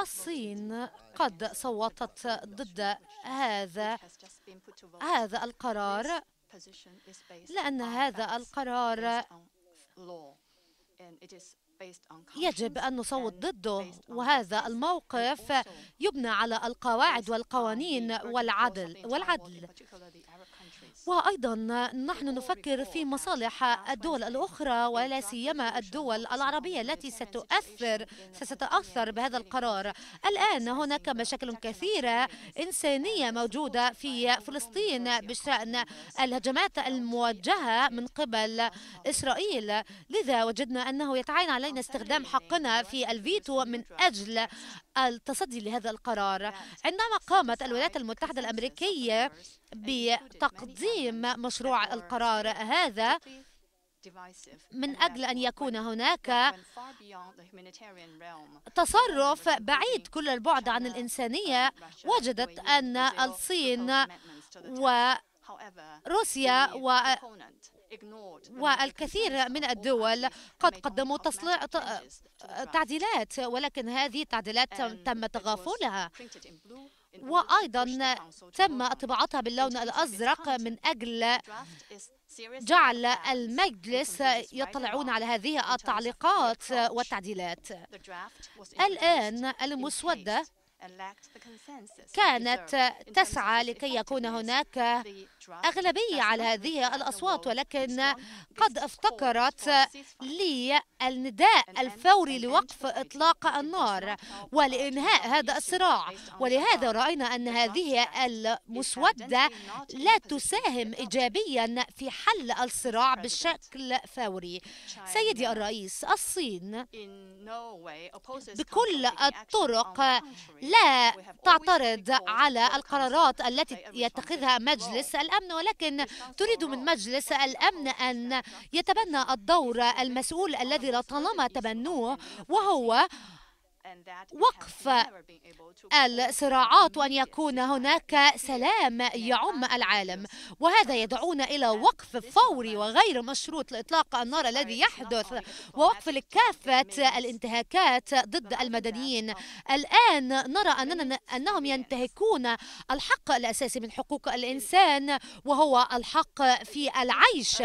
الصين قد صوتت ضد هذا هذا القرار لأن هذا القرار يجب أن نصوت ضده وهذا الموقف يبنى على القواعد والقوانين والعدل والعدل وايضا نحن نفكر في مصالح الدول الاخرى ولا سيما الدول العربيه التي ستؤثر ستتاثر بهذا القرار الان هناك مشاكل كثيره انسانيه موجوده في فلسطين بشان الهجمات الموجهه من قبل اسرائيل لذا وجدنا انه يتعين علينا استخدام حقنا في الفيتو من اجل التصدي لهذا القرار عندما قامت الولايات المتحده الامريكيه بتق تقديم مشروع القرار هذا من أجل أن يكون هناك تصرف بعيد كل البعد عن الإنسانية وجدت أن الصين وروسيا و والكثير من الدول قد قدموا تصليع تعديلات ولكن هذه التعديلات تم تغافلها وأيضا تم طباعتها باللون الأزرق من أجل جعل المجلس يطلعون على هذه التعليقات والتعديلات الآن المسودة كانت تسعى لكي يكون هناك أغلبية على هذه الأصوات ولكن قد افتقرت للنداء الفوري لوقف إطلاق النار ولإنهاء هذا الصراع ولهذا رأينا أن هذه المسودة لا تساهم إيجابيا في حل الصراع بشكل فوري سيدي الرئيس الصين بكل الطرق لا تعترض على القرارات التي يتخذها مجلس الأمن ولكن تريد من مجلس الأمن أن يتبنى الدور المسؤول الذي لطالما تبنوه وهو وقف الصراعات وأن يكون هناك سلام يعم العالم وهذا يدعونا إلى وقف فوري وغير مشروط لإطلاق النار الذي يحدث ووقف لكافة الانتهاكات ضد المدنيين الآن نرى أننا أنهم ينتهكون الحق الأساسي من حقوق الإنسان وهو الحق في العيش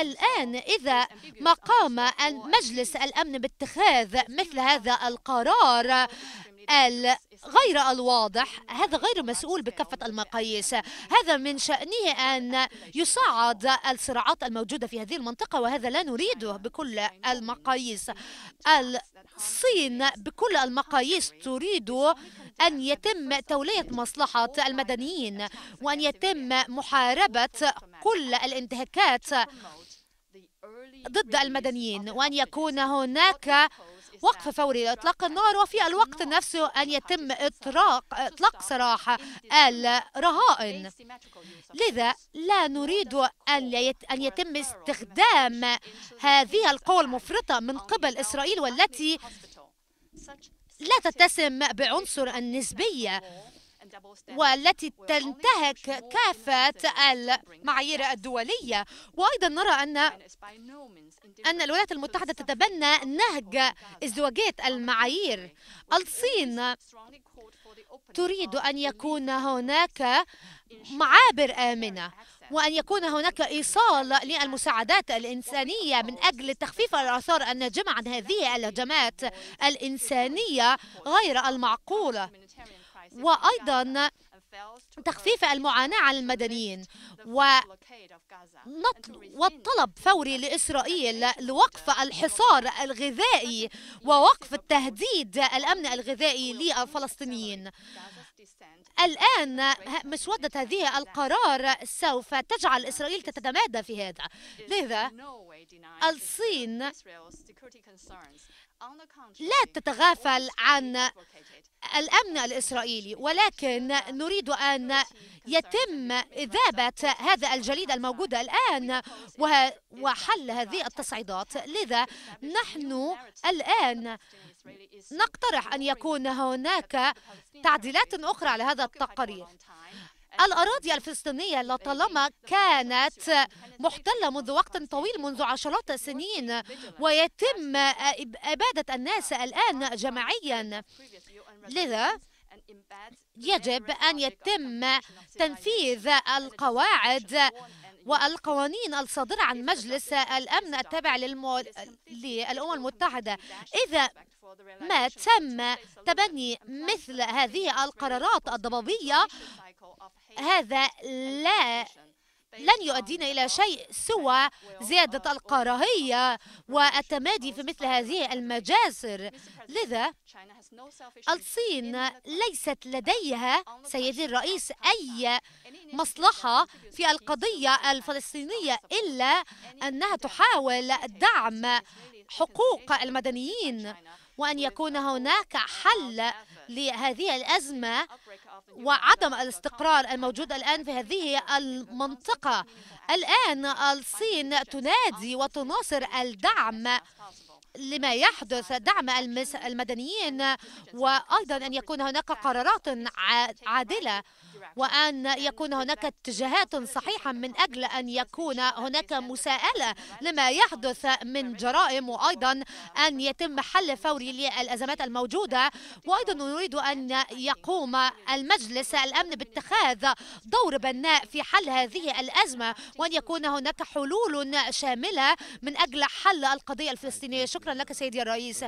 الآن إذا ما قام مجلس الأمن باتخاذ مثل هذا القرار غير الواضح هذا غير مسؤول بكافة المقاييس هذا من شأنه أن يصعد الصراعات الموجودة في هذه المنطقة وهذا لا نريده بكل المقاييس الصين بكل المقاييس تريد أن يتم تولية مصلحة المدنيين وأن يتم محاربة كل الانتهاكات ضد المدنيين وأن يكون هناك وقف فوري لإطلاق النار وفي الوقت نفسه أن يتم إطلاق إطلاق سراح الرهائن لذا لا نريد أن أن يتم استخدام هذه القوى المفرطة من قبل إسرائيل والتي لا تتسم بعنصر النسبية والتي تنتهك كافة المعايير الدولية وأيضا نرى أن أن الولايات المتحدة تتبنى نهج ازدواجية المعايير الصين تريد أن يكون هناك معابر آمنة وأن يكون هناك إيصال للمساعدات الإنسانية من أجل تخفيف الآثار الناجمة عن هذه الهجمات الإنسانية غير المعقولة وأيضا تخفيف المعاناة على المدنيين والطلب فوري لإسرائيل لوقف الحصار الغذائي ووقف التهديد الأمن الغذائي للفلسطينيين الآن مسودة هذه القرار سوف تجعل إسرائيل تتمادى في هذا لذا الصين لا تتغافل عن الأمن الإسرائيلي ولكن نريد أن يتم إذابة هذا الجليد الموجود الآن وحل هذه التصعيدات لذا نحن الآن نقترح أن يكون هناك تعديلات أخرى على هذا التقرير الأراضي الفلسطينية لطالما كانت محتلة منذ وقت طويل منذ عشرات السنين ويتم إبادة الناس uh, الآن جماعيا لذا يجب أن يتم تنفيذ القواعد والقوانين الصادرة عن مجلس الأمن التابع للمو... للأمم المتحدة إذا ما تم تبني مثل هذه القرارات الضبابية هذا لا لن يؤدينا إلى شيء سوى زيادة الكراهية والتمادي في مثل هذه المجازر لذا الصين ليست لديها سيدي الرئيس أي مصلحة في القضية الفلسطينية إلا أنها تحاول دعم حقوق المدنيين وأن يكون هناك حل لهذه الأزمة وعدم الاستقرار الموجود الآن في هذه المنطقة الآن الصين تنادي وتناصر الدعم لما يحدث دعم المدنيين وأيضا أن يكون هناك قرارات عادلة وأن يكون هناك اتجاهات صحيحة من أجل أن يكون هناك مساءلة لما يحدث من جرائم وأيضا أن يتم حل فوري للأزمات الموجودة وأيضا نريد أن يقوم المجلس الأمن باتخاذ دور بناء في حل هذه الأزمة وأن يكون هناك حلول شاملة من أجل حل القضية الفلسطينية شكرا شكرا لك سيدي الرئيس